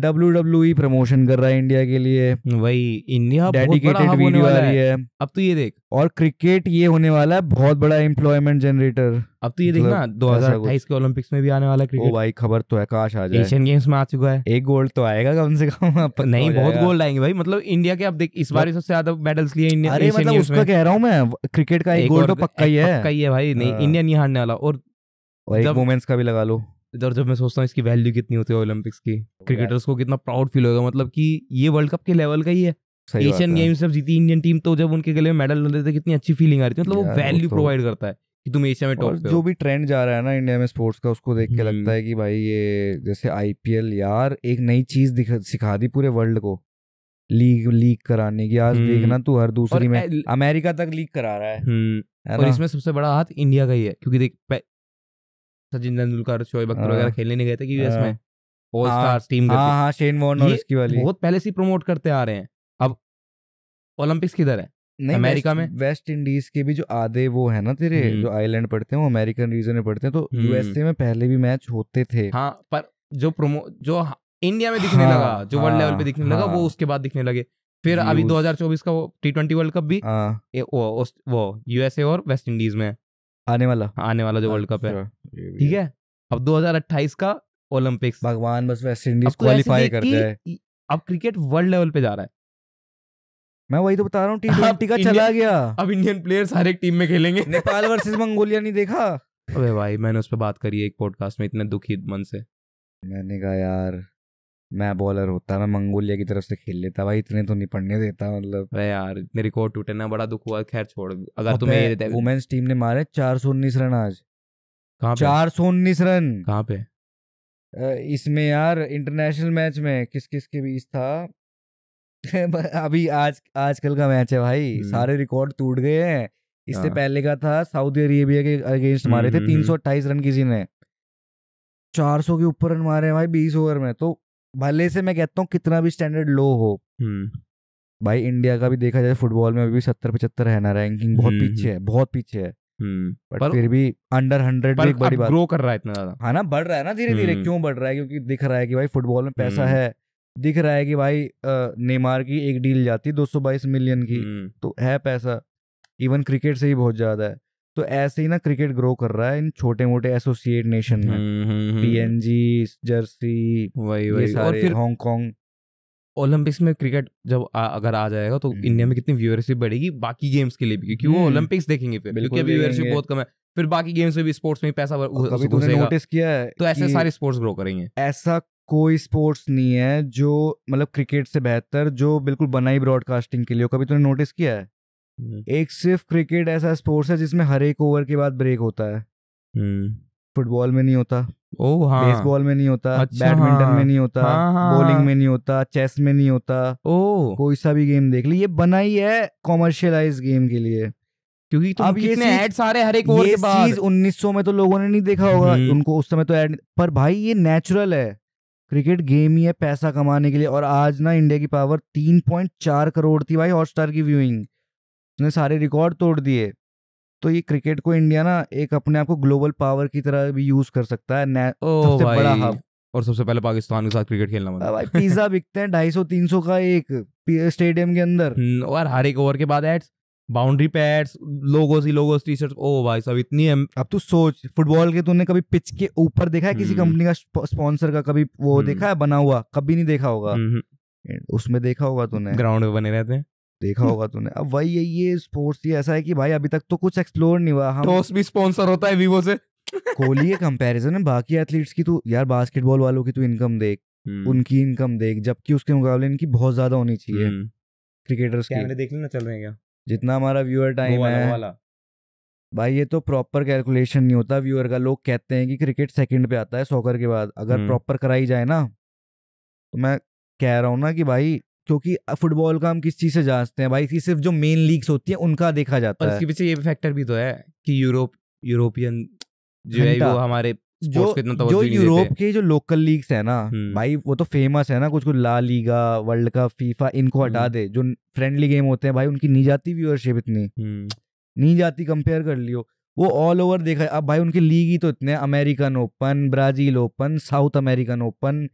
डब्ल्यू डब्ल्यू प्रमोशन कर रहा है इंडिया के लिए वही इंडिया डेडिकेटेड वीडियो आ रही है अब तो ये देख और क्रिकेट ये होने वाला है बहुत बड़ा एम्प्लॉयमेंट जनरेटर अब तो ये देख ना मतलब दो हजार के ओलंपिक्स में भी आने वाला क्रिकेट ओ भाई खबर तो है काश आ जाए एशियन गेम्स में आ चुका है एक गोल्ड तो आएगा कम से कम तो नहीं बहुत गोल्ड आएंगे भाई मतलब इंडिया के अब देख इस बार मतलब सबसे ज्यादा मेडल्स लिए इंडिया अरे मतलब उसका कह रहा हूँ मैं क्रिकेट का एक गोल्ड तो पक्का ही है पक्का ही है भाई नहीं इंडिया हाँ। नहीं हारने वाला और वुमेन्स का भी लगा लो इधर जब मैं सोचता हूँ इसकी वैल्यू कितनी होती है ओलंपिक्स की क्रिकेटर्स को कितना प्राउड फील होगा मतलब कि ये वर्ल्ड कप के लेवल का ही है एशियन गेम्स जब जीती इंडियन टीम तो जब उनके गले में मेडल मिल थे कितनी अच्छी फीलिंग आ रही थी मतलब वो वैल्यू प्रोवाइड तो करता है कि तुम एशिया में टॉप जो भी ट्रेंड जा रहा है ना इंडिया में स्पोर्ट्स का उसको देख के हम्म। लगता है कि भाई ये जैसे आईपीएल यार एक नई चीज सिखा दी पूरे वर्ल्ड को लीग लीग कराने की आज हम्म। देखना तू हर दूसरी में अमेरिका तक लीग करा रहा है हम्म। और इसमें सबसे बड़ा हाथ इंडिया का ही है क्योंकि देख सचिन तेंदुलकर शोएब अख्तर वगैरह हाँ। खेलने नहीं गए थे यूएस हाँ। में ऑल स्टार टीम हाँ हाँ शेन वॉर्न और उसकी वाली बहुत पहले से प्रमोट करते आ रहे हैं अब ओलंपिक्स किधर है नहीं अमेरिका में वेस्ट इंडीज के भी जो आधे वो है ना तेरे हम्म। जो आइलैंड पढ़ते हैं वो अमेरिकन रीजन में पढ़ते हैं तो यूएसए हम्म। में पहले भी मैच होते थे हाँ पर जो प्रोमो जो इंडिया में दिखने हाँ, लगा जो हाँ, वर्ल्ड लेवल पे दिखने हाँ, लगा वो हाँ। उसके बाद दिखने लगे फिर अभी 2024 का वो टी ट्वेंटी वर्ल्ड कप भी आ, ए, वो, वो यूएसए और वेस्ट इंडीज में आने वाला आने वाला जो वर्ल्ड कप है अच्छा। ठीक है अब 2028 का ओलंपिक्स भगवान बस वेस्ट इंडीज क्वालिफाई तो कर जाए अब क्रिकेट वर्ल्ड लेवल पे जा रहा है मैं वही तो बता रहा हूँ टी ट्वेंटी का चला गया अब इंडियन प्लेयर्स हर एक टीम में खेलेंगे नेपाल वर्सेस मंगोलिया नहीं देखा अरे भाई मैंने उस पर बात करी एक पॉडकास्ट में इतने दुखी मन से मैंने कहा यार मैं बॉलर होता मैं मंगोलिया की तरफ से खेल लेता भाई इतने तो नहीं पढ़ने देता मतलब अरे यार इतने रिकॉर्ड टूटे ना बड़ा दुख हुआ खैर छोड़ अगर तुम्हें ये देता वुमेन्स टीम ने मारे चार सौ उन्नीस रन आज कहा चार सौ उन्नीस रन कहाँ पे इसमें यार इंटरनेशनल मैच में किस किस के बीच था अभी आज आजकल का मैच है भाई हम्म। सारे रिकॉर्ड टूट गए हैं इससे हाँ। पहले का था सऊदी अरेबिया के अगेंस्ट मारे थे हम्म, हम्म, तीन सौ अट्ठाईस रन किसी ने चार सौ के ऊपर रन मारे हैं भाई बीस ओवर में तो भले से मैं कहता हूँ कितना भी स्टैंडर्ड लो हो हम्म। भाई इंडिया का भी देखा जाए फुटबॉल में अभी सत्तर पचहत्तर है ना रैंकिंग हम्म, हम्म। बहुत पीछे है बहुत पीछे है बट पर, फिर भी अंडर हंड्रेड भी एक बड़ी बात ग्रो कर रहा है इतना ज्यादा हाँ ना बढ़ रहा है ना धीरे धीरे क्यों बढ़ रहा है क्योंकि दिख रहा है कि भाई फुटबॉल में पैसा है दिख रहा है कि भाई नेमार की एक डील जाती है दो मिलियन की तो है पैसा इवन क्रिकेट से ही बहुत ज्यादा है तो ऐसे ही ना क्रिकेट ग्रो कर रहा है इन छोटे मोटे एसोसिएट नेशन में PNG hmm, Jersey hmm, hmm. वही वही और फिर हांगकांग ओलंपिक्स में क्रिकेट जब आ, अगर आ जाएगा तो इंडिया में कितनी व्यूअरशिप बढ़ेगी बाकी गेम्स के लिए भी क्योंकि वो ओलंपिक्स देखेंगे फिर क्योंकि अभी व्यूअरशिप बहुत कम है फिर बाकी गेम्स में भी स्पोर्ट्स में पैसा नोटिस किया है तो ऐसे सारे स्पोर्ट्स ग्रो करेंगे ऐसा कोई स्पोर्ट्स नहीं है जो मतलब क्रिकेट से बेहतर जो बिल्कुल बनाई ब्रॉडकास्टिंग के लिए कभी तुमने नोटिस किया है हम्म। एक सिर्फ क्रिकेट ऐसा स्पोर्ट्स है जिसमें हर एक ओवर के बाद ब्रेक होता है हम्म। फुटबॉल में नहीं होता ओ हाँ बेसबॉल में नहीं होता अच्छा, बैडमिंटन हाँ, में नहीं होता हाँ, हाँ, बॉलिंग हाँ। में नहीं होता चेस में नहीं होता ओ कोई सा भी गेम देख ली ये बनाई है कॉमर्शियलाइज गेम के लिए क्योंकि तुम अब कितने ऐड सारे हर एक ओवर के बाद चीज 1900 में तो लोगों ने नहीं देखा होगा हम्म। उनको उस समय तो ऐड पर भाई ये नेचुरल है क्रिकेट गेम ही है पैसा कमाने के लिए और आज ना इंडिया की पावर 3.4 करोड़ थी भाई हॉटस्टार की व्यूइंग उसने सारे रिकॉर्ड तोड़ दिए तो ये क्रिकेट को इंडिया ना एक अपने आप को ग्लोबल पावर की तरह भी यूज कर सकता है सबसे बड़ा हब और सबसे पहले पाकिस्तान के साथ क्रिकेट खेलना मतलब भाई पिज्जा बिकते हैं ढाई सौ तीन सौ का एक स्टेडियम के अंदर और हर एक ओवर के बाद एड्स बाउंड्री पैड्स लोगोस ही लोगोस टी शर्ट ओ भाई सब इतनी है अब तू सोच फुटबॉल के तूने कभी पिच के ऊपर देखा है किसी हम्म। कंपनी का स्पॉन्सर का कभी वो हम्म। देखा है बना हुआ कभी नहीं देखा होगा हम्म, उसमें देखा होगा तूने ग्राउंड में बने रहते हैं देखा हम्म। होगा तूने अब वही है ये स्पोर्ट्स ये ऐसा है कि भाई अभी तक तो कुछ एक्सप्लोर नहीं हुआ हम तो भी स्पॉन्सर होता है वीवो से कोहली है कंपैरिजन है बाकी एथलीट्स की तू तो यार बास्केटबॉल वालों की तू तो इनकम देख हम्म। उनकी इनकम देख जबकि उसके मुकाबले इनकी बहुत ज्यादा होनी चाहिए क्रिकेटर्स हम्म। की देख लेना चल रहे हैं क्या जितना हमारा व्यूअर टाइम है भाई ये तो प्रॉपर कैलकुलेशन नहीं होता व्यूअर का लोग कहते हैं कि क्रिकेट सेकंड पे आता है सॉकर के बाद अगर प्रॉपर कराई जाए ना तो मैं कह रहा हूँ ना कि भाई क्योंकि फुटबॉल का हम किस चीज़ से जांचते हैं भाई कि सिर्फ जो मेन लीग्स होती हैं उनका देखा जाता और है इसके पीछे ये फैक्टर भी तो है कि यूरोप यूरोपियन जो है वो हमारे जो इतना जो यूरोप के जो लोकल लीग्स है ना हम्म। भाई वो तो फेमस है ना कुछ कुछ La Liga world cup FIFA इनको हटा हम्म। दे जो फ्रेंडली गेम होते हैं भाई उनकी नहीं जाती व्यूअरशिप इतनी नहीं जाती कंपेयर कर लियो वो ऑल ओवर देखा अब भाई उनके लीग ही तो इतने American open Brazil open South American open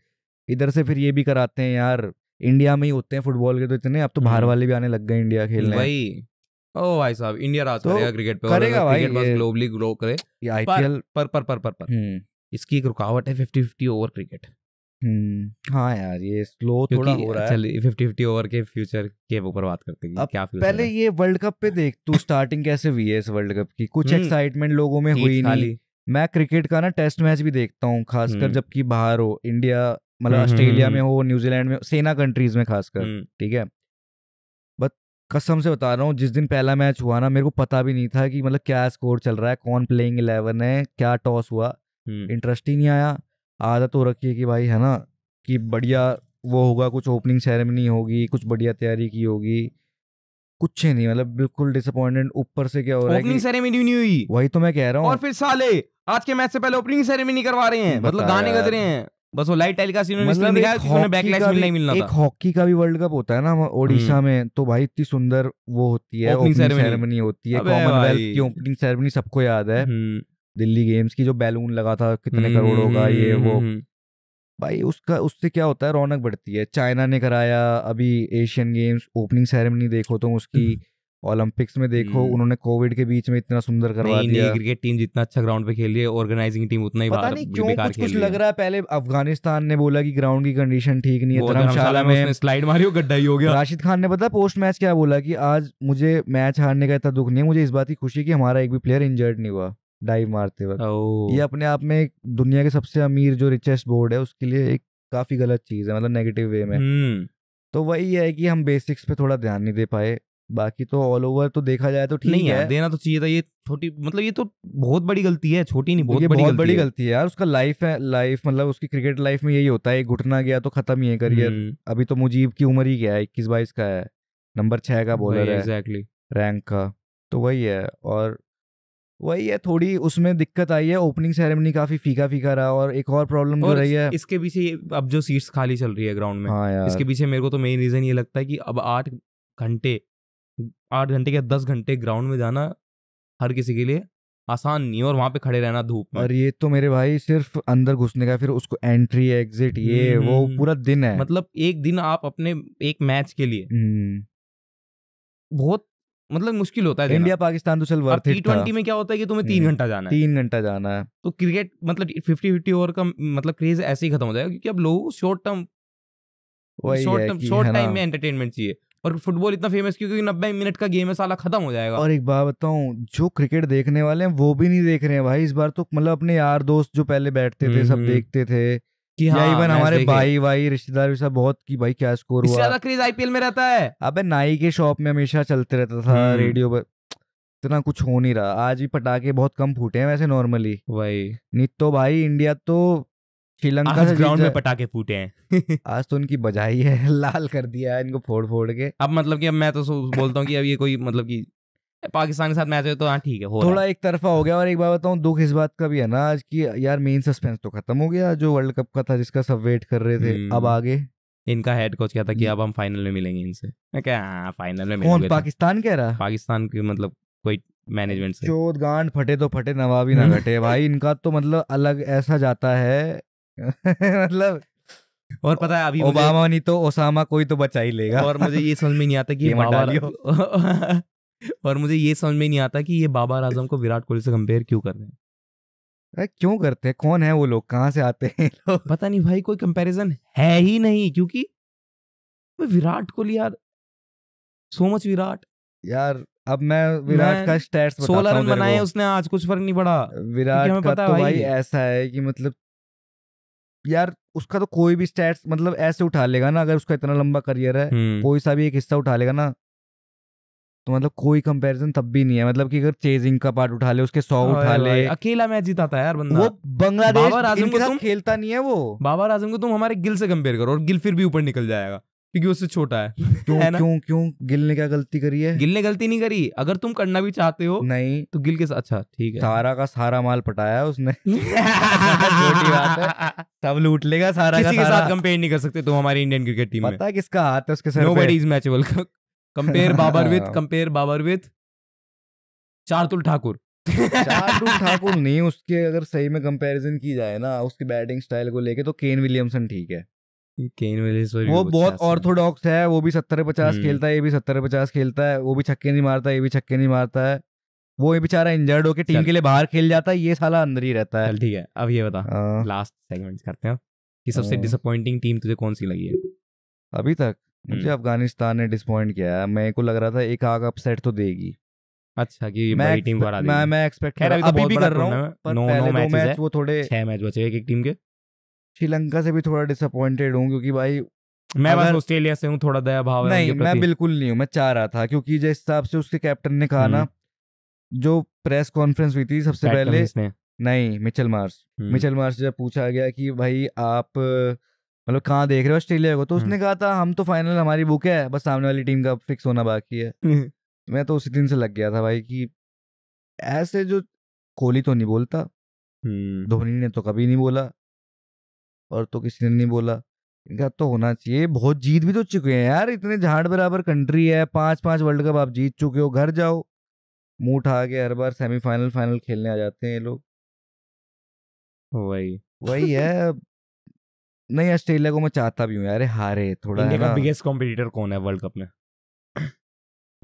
इधर से फिर ये भी कराते हैं यार इंडिया में ही होते हैं फुटबॉल के तो इतने अब तो बाहर हम्म। वाले भी आने लग गए इंडिया खेलने भाई ओ भाई साहब इंडिया रात तो करेगा तो क्रिकेट पे करेगा भाई क्रिकेट ग्लोबली ग्रो करे आईपीएल पर पर पर पर पर हम्म। इसकी एक रुकावट है फिफ्टी फिफ्टी ओवर क्रिकेट हाँ यार ये स्लो थोड़ा हो रहा है फिफ्टी फिफ्टी ओवर के फ्यूचर के ऊपर बात करते हैं क्या फ्यूचर पहले है? ये वर्ल्ड कप पे देख तू स्टार्टिंग कैसे हुई है इस वर्ल्ड कप की कुछ एक्साइटमेंट हम्म। लोगों में हुई नहीं मैं क्रिकेट का ना टेस्ट मैच भी देखता हूँ खासकर जबकि बाहर हो इंडिया मतलब हम्म, हम्म, ऑस्ट्रेलिया हम्म, में हो न्यूजीलैंड में सेना कंट्रीज में खासकर ठीक है बट कसम से बता रहा हूँ जिस दिन पहला मैच हुआ ना मेरे को पता भी नहीं था कि मतलब क्या स्कोर चल रहा है कौन प्लेइंग इलेवन है क्या टॉस हुआ इंटरेस्ट ही नहीं आया आदत हो रखी है कि भाई है ना कि बढ़िया वो होगा कुछ ओपनिंग सेरेमनी होगी कुछ बढ़िया तैयारी की होगी कुछ नहीं मतलब बिल्कुल डिसअपॉइंटेड ऊपर से क्या हो रहा है ओपनिंग सेरेमनी नहीं हुई वही तो मैं कह रहा हूँ और फिर साले आज के मैच से पहले ओपनिंग सेरेमनी करवा रहे हैं मतलब गाने गज रहे हैं बस वो लाइट टाइल मतलब का मतलब दिखाया जिसमें बैकलाइट मिलना ही मिलना एक हॉकी का भी वर्ल्ड कप होता है ना ओडिशा हम्म। में तो भाई इतनी सुंदर वो होती है ओपनिंग सेरेमनी होती है कॉमनवेल्थ की ओपनिंग सेरेमनी सबको याद है हम्म। दिल्ली गेम्स की जो बैलून लगा था कितने हम्म, करोड़ों का ये वो भाई उसका उससे क्या होता है रौनक बढ़ती है चाइना ने कराया अभी एशियन गेम्स ओपनिंग सेरेमनी देखो तुम उसकी ओलंपिक्स में देखो हम्म। उन्होंने कोविड के बीच में इतना सुंदर करवा नहीं, दिया नहीं, क्रिकेट टीम जितना अच्छा ग्राउंड पे खेली है ऑर्गेनाइजिंग टीम उतना ही पता नहीं क्यों कुछ, कुछ लग रहा है पहले अफगानिस्तान ने बोला कि ग्राउंड की कंडीशन ठीक नहीं है धर्मशाला में उसने स्लाइड मारी गड्ढा ही हो गया राशिद खान ने पता पोस्ट मैच क्या बोला की आज मुझे मैच हारने का इतना दुख नहीं है मुझे इस बात की खुशी की हमारा एक भी प्लेयर इंजर्ड नहीं हुआ डाइव मारते वक्त ये अपने आप में दुनिया के सबसे अमीर जो रिचेस्ट बोर्ड है उसके लिए एक काफी गलत चीज है मतलब नेगेटिव वे में हम्म। तो वही है कि हम बेसिक्स पे थोड़ा ध्यान नहीं दे पाए बाकी तो ऑल ओवर तो देखा जाए तो ठीक है देना तो चाहिए था ये छोटी मतलब ये तो बहुत बड़ी गलती है छोटी नहीं बहुत बड़ी बहुत बड़ी गलती है यार उसका लाइफ है लाइफ मतलब उसकी क्रिकेट लाइफ में यही होता है घुटना गया तो खत्म ही है करियर अभी तो मुजीब की उम्र ही क्या है इक्कीस बाईस का है नंबर छह का बॉलर है एग्जैक्टली रैंक का तो वही है और वही है थोड़ी उसमें दिक्कत आई है ओपनिंग सेरेमनी काफी फीका फीका रहा और एक और प्रॉब्लम जो रही है इसके पीछे अब जो सीट्स खाली चल रही है ग्राउंड में हाँ यार। इसके पीछे मेरे को तो मेन रीजन ये लगता है कि अब आठ घंटे आठ घंटे या दस घंटे ग्राउंड में जाना हर किसी के लिए आसान नहीं और वहाँ पे खड़े रहना धूप में और ये तो मेरे भाई सिर्फ अंदर घुसने का फिर उसको एंट्री एग्जिट ये हम्म, वो हम्म, पूरा हम्म। दिन है मतलब एक दिन आप अपने एक मैच के लिए बहुत मतलब मुश्किल होता है इंडिया पाकिस्तान तो चल वर्थ टी ट्वेंटी में क्या होता है कि तुम्हें तीन घंटा जाना है तीन घंटा जाना है तो क्रिकेट मतलब फिफ्टी फिफ्टी ओवर का मतलब क्रेज ऐसे ही खत्म हो जाएगा क्योंकि अब लोग short term short term short time में एंटरटेनमेंट चाहिए और फुटबॉल इतना फेमस क्यों क्योंकि नब्बे मिनट का गेम है साला खत्म हो जाएगा और एक बात बताऊं जो क्रिकेट देखने वाले हैं वो भी नहीं देख रहे हैं भाई इस बार तो मतलब अपने यार दोस्त जो पहले बैठते थे सब हम्म, हम्म। देखते थे कि हाँ, इवन हमारे भाई भाई रिश्तेदार भी सब बहुत की भाई क्या स्कोर हुआ ज्यादा क्रेज आईपीएल में रहता है अब नाई के शॉप में हमेशा चलते रहता था रेडियो हम्म। पर इतना कुछ हो नहीं रहा आज भी पटाखे बहुत कम फूटे हैं वैसे नॉर्मली वही नहीं तो भाई इंडिया तो श्रीलंका से ग्राउंड में पटाखे फूटे हैं आज तो उनकी बजाई है लाल कर दिया है इनको फोड़ फोड़ के अब मतलब कि अब मैं तो बोलता हूँ कि अब ये कोई मतलब कि पाकिस्तान के साथ मैच है तो हाँ ठीक है हो थोड़ा एक तरफा हो गया और एक बार बताऊँ दुख इस बात का भी है ना आज की यार मेन सस्पेंस तो खत्म हो गया जो वर्ल्ड कप का था जिसका सब वेट कर रहे थे अब हम्म। आगे इनका हेड कोच क्या था कि अब हम फाइनल में मिलेंगे इनसे मैं क्या हाँ, फाइनल में कौन तो। पाकिस्तान कह रहा पाकिस्तान की मतलब कोई मैनेजमेंट से चोद गांड फटे तो फटे नवाबी ना हम्म। घटे भाई इनका तो मतलब अलग ऐसा जाता है मतलब और पता है अभी ओबामा नहीं तो ओसामा कोई तो बचा ही लेगा और मुझे ये समझ में नहीं आता कि ये बाबा और मुझे ये समझ में नहीं आता कि ये बाबा आजम को विराट कोहली से कंपेयर क्यों कर रहे हैं अरे क्यों करते हैं कौन है वो लोग कहाँ से आते हैं पता नहीं भाई कोई कंपैरिजन है ही नहीं क्योंकि विराट कोहली यार सो मच विराट यार अब मैं विराट मैं का स्टैट्स बताता सोलह रन बनाए उसने आज कुछ फर्क नहीं पड़ा विराट का तो भाई ऐसा है कि मतलब यार उसका तो कोई भी स्टैट्स मतलब ऐसे उठा लेगा ना अगर उसका इतना लंबा करियर है हम्म। कोई सा भी एक हिस्सा उठा लेगा ना तो मतलब कोई कंपैरिजन तब भी नहीं है मतलब कि अगर चेजिंग का पार्ट उठा ले उसके सौ उठा ले अकेला मैच जीता था यार बंदा वो बांग्लादेश के साथ खेलता नहीं है वो बाबर आजम को तुम हमारे गिल से कंपेयर करो और गिल फिर भी ऊपर निकल जाएगा क्योंकि उससे छोटा है क्यों तो है क्यों क्यों गिल ने क्या गलती करी है गिल ने गलती नहीं करी अगर तुम करना भी चाहते हो नहीं तो गिल के साथ अच्छा ठीक है सारा का सारा माल पटाया उसने सब लूट लेगा सारा किसी का सारा... के साथ कंपेयर नहीं कर सकते तुम हमारी इंडियन क्रिकेट टीम पता है किसका हाथ है उसके सर buddy is matchable compare Babar with compare Babar with Shardul Thakur Shardul Thakur नहीं उसके अगर सही में कंपैरिजन की जाए ना उसकी बैटिंग स्टाइल को लेके तो केन विलियमसन ठीक है वो बहुत ऑर्थोडॉक्स है वो भी सत्तर पचास हम्म। खेलता है ये भी सत्तर पचास खेलता है वो भी छक्के नहीं मारता ये भी छक्के नहीं मारता है वो ये बेचारा इंजर्ड होके टीम के लिए बाहर खेल जाता है ये साला अंदर ही रहता है चल ठीक है अब ये बता लास्ट हाँ। सेगमेंट करते हैं कि सबसे डिसअपॉइंटिंग हाँ। टीम तुझे कौन सी लगी है अभी तक मुझे हम्म। अफगानिस्तान ने डिसअपॉइंट किया है मेरे को लग रहा था एक आग अपसेट तो देगी अच्छा कि मैं बड़ी टीम पर आ मैं मैं एक्सपेक्ट तो कर रहा अभी भी कर रहा हूं पर पहले दो मैच वो थोड़े छह मैच बचे एक एक टीम के श्रीलंका से भी थोड़ा डिसअपॉइंटेड हूँ क्योंकि भाई मैं बस ऑस्ट्रेलिया से हूँ थोड़ा दया भाव है नहीं मैं बिल्कुल नहीं हूँ मैं चाह रहा था क्योंकि जिस हिसाब से उसके कैप्टन ने कहा ना हम्म। जो प्रेस कॉन्फ्रेंस हुई थी सबसे पहले नहीं मिचल मार्स मिचल मार्स जब पूछा गया कि भाई आप मतलब कहाँ देख रहे हो ऑस्ट्रेलिया को तो उसने हम्म। कहा था हम तो फाइनल हमारी बुक है बस सामने वाली टीम का फिक्स होना बाकी है हम्म। मैं तो उसी दिन से लग गया था भाई कि ऐसे जो कोहली तो नहीं बोलता धोनी ने तो कभी नहीं बोला और तो किसी ने नहीं बोला इनका तो होना चाहिए बहुत जीत भी तो चुके हैं यार इतने झाड़ बराबर कंट्री है पांच पांच वर्ल्ड कप आप जीत चुके हो घर जाओ मुंह उठा के हर बार सेमीफाइनल फाइनल खेलने आ जाते हैं ये लोग वही वही है नहीं ऑस्ट्रेलिया को मैं चाहता भी हूँ यार हारे थोड़ा इंडिया का बिगेस्ट कॉम्पिटिटर कौन है वर्ल्ड कप में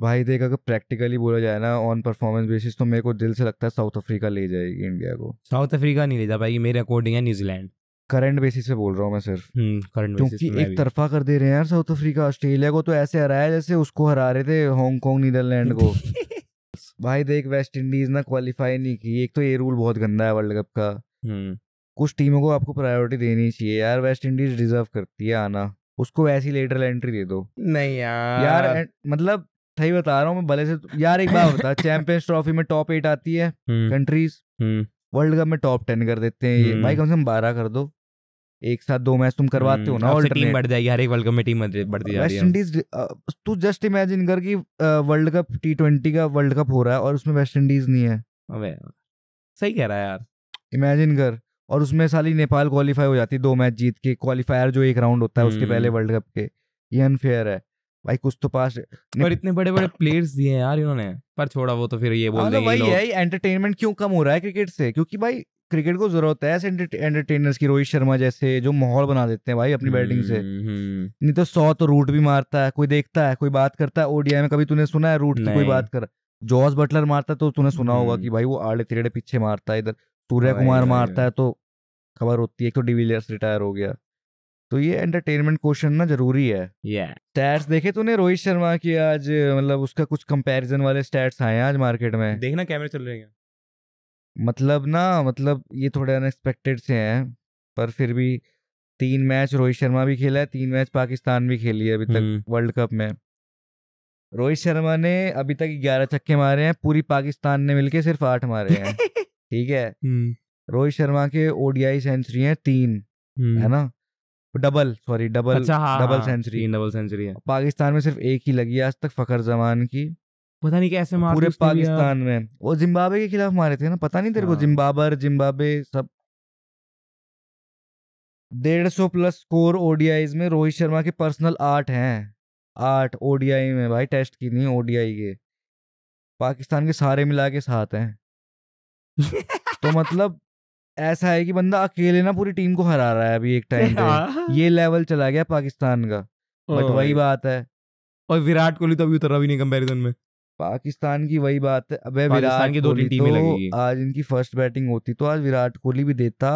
भाई देख अगर प्रैक्टिकली बोला जाए ना ऑन परफॉर्मेंस बेसिस तो मेरे को दिल से लगता है साउथ अफ्रीका ले जाएगी इंडिया को साउथ अफ्रीका नहीं ले जा पाएगी मेरे अकॉर्डिंग है न्यूजीलैंड करंट बेसिस पे बोल रहा हूँ मैं सिर्फ करंट हम्म, क्योंकि एक तरफा कर दे रहे हैं यार साउथ अफ्रीका ऑस्ट्रेलिया को तो ऐसे हराया जैसे उसको हरा रहे थे हांगकॉन्ग नीदरलैंड को भाई देख वेस्ट इंडीज ना क्वालिफाई नहीं की एक तो ये रूल बहुत गंदा है वर्ल्ड कप का हम्म। कुछ टीमों को आपको प्रायोरिटी देनी चाहिए यार वेस्ट इंडीज डिजर्व करती है आना उसको ऐसी लेटर एंट्री दे दो नहीं यार यार मतलब सही बता रहा हूँ मैं भले से तो- यार एक बार बता चैंपियंस ट्रॉफी में टॉप एट आती है कंट्रीज वर्ल्ड कप में टॉप टेन कर देते हैं ये हम्म। भाई कम से कम बारह कर दो एक साथ दो मैच तुम करवाते हम्म, हो ना और टीम बढ़ जाएगी हर एक वर्ल्ड कप में टीम बढ़ती जा रही है वेस्ट इंडीज तू जस्ट इमेजिन कर कि वर्ल्ड कप टी ट्वेंटी का वर्ल्ड कप हो रहा है और उसमें वेस्ट इंडीज नहीं है अबे सही कह रहा है यार इमेजिन कर और उसमें साली नेपाल क्वालिफाई हो जाती दो मैच जीत के क्वालिफायर जो एक राउंड होता है उसके पहले हम्म। वर्ल्ड कप के ये अनफेयर है भाई कुछ तो पास पर इतने बड़े बड़े प्लेयर्स दिए हैं यार इन्होंने पर छोड़ा वो तो फिर ये बोल हाँ, तो देंगे भाई एंटरटेनमेंट क्यों कम हो रहा है क्रिकेट से क्योंकि भाई क्रिकेट को जरूरत है ऐसे एंटरटेनर्स की रोहित शर्मा जैसे जो माहौल बना देते हैं भाई अपनी बैटिंग से नहीं तो सौ तो रूट भी मारता है कोई देखता है कोई बात करता है ओडीआई में कभी तूने सुना है रूट की कोई बात कर जॉर्ज बटलर मारता है तो तूने सुना होगा कि हम्म। भाई वो आड़े तिरड़े पीछे मारता है इधर सूर्य कुमार मारता है तो खबर होती है तो डिविलियर्स रिटायर हो गया तो ये एंटरटेनमेंट क्वेश्चन ना जरूरी है स्टैट्स yeah. देखे तूने रोहित शर्मा की आज मतलब उसका कुछ कंपैरिजन वाले स्टैट्स आए हैं आज मार्केट में देखना कैमरे चल रहे हैं मतलब ना मतलब ये थोड़े अनएक्सपेक्टेड से हैं पर फिर भी तीन मैच रोहित शर्मा भी खेला है तीन मैच पाकिस्तान भी खेली है अभी तक वर्ल्ड कप में रोहित शर्मा ने अभी तक ग्यारह छक्के मारे हैं पूरी पाकिस्तान ने मिलके सिर्फ आठ मारे हैं ठीक है रोहित शर्मा के ओडीआई सेंचुरी है तीन है ना डबल सॉरी डबल अच्छा, हाँ, डबल सेंचुरी डबल सेंचुरी है पाकिस्तान में सिर्फ एक ही लगी है आज तक फखर जमान की पता नहीं कैसे मारे पूरे पाकिस्तान में वो जिम्बाब्वे के खिलाफ मारे थे ना पता नहीं तेरे को हाँ। जिम्बाबर जिम्बाब्वे सब डेढ़ सौ प्लस स्कोर ओडीआई में रोहित शर्मा के पर्सनल आठ हैं आठ ओडीआई में भाई टेस्ट की नहीं ओडीआई के पाकिस्तान के सारे मिला के साथ हैं तो मतलब ऐसा है कि बंदा अकेले ना पूरी टीम को हरा रहा है अभी एक टाइम पे हाँ। ये लेवल चला गया पाकिस्तान का बट वही बात है और विराट कोहली तो अभी उतर रहा भी नहीं कंपेरिजन में पाकिस्तान की वही बात है अबे विराट की दो तीन टीमें तो लगेगी आज इनकी फर्स्ट बैटिंग होती तो आज विराट कोहली भी देता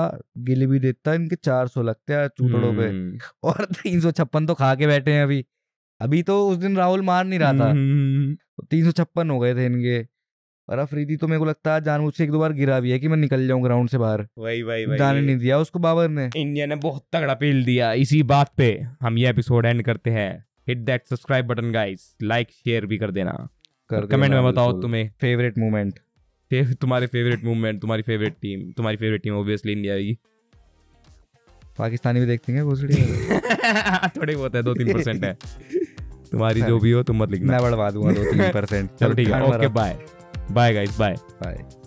गिल भी देता इनके 400 लगते हैं चूतड़ों पे हम्म। और तीन सौ छप्पन तो खा के बैठे हैं अभी अभी तो उस दिन राहुल मार नहीं रहा था हम्म। तीन सौ छप्पन हो गए थे इनके और अफरीदी तो मेरे को लगता है जानबूझ से एक दो बार गिरा भी है कि मैं निकल जाऊं ग्राउंड से बाहर वही वही वही जाने नहीं दिया उसको बाबर ने इंडिया ने बहुत तगड़ा पेल दिया इसी बात पे हम ये एपिसोड एंड करते हैं hit that subscribe button guys like share भी कर देना कर कमेंट में बताओ तुम्हें फेवरेट मूवमेंट तुम्हारे फेवरेट मूवमेंट तुम्हारी फेवरेट टीम तुम्हारी फेवरेट टीम ऑब्वियसली इंडिया आएगी पाकिस्तानी भी देखते हैं घोसड़ी थोड़े बहुत है दो तीन परसेंट है तुम्हारी अच्छा। जो भी हो तुम मत लिखना मैं बढ़वा दूंगा दो तीन परसेंट चलो ठीक है okay bye bye guys bye bye